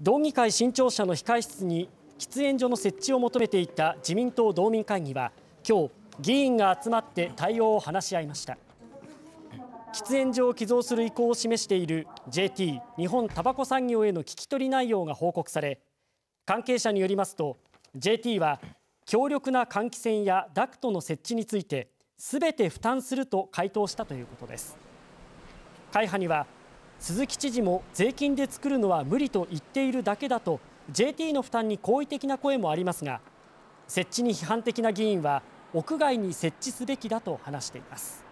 道議会新庁舎の控室に喫煙所の設置を求めていた自民党道民会議は今日議員が集まって対応を話し合いました喫煙所を寄贈する意向を示している JT 日本タバコ産業への聞き取り内容が報告され関係者によりますと JT は強力な換気扇やダクトの設置についてすべて負担すると回答したということです会派には鈴木知事も税金で作るのは無理と言っているだけだと JT の負担に好意的な声もありますが設置に批判的な議員は屋外に設置すべきだと話しています。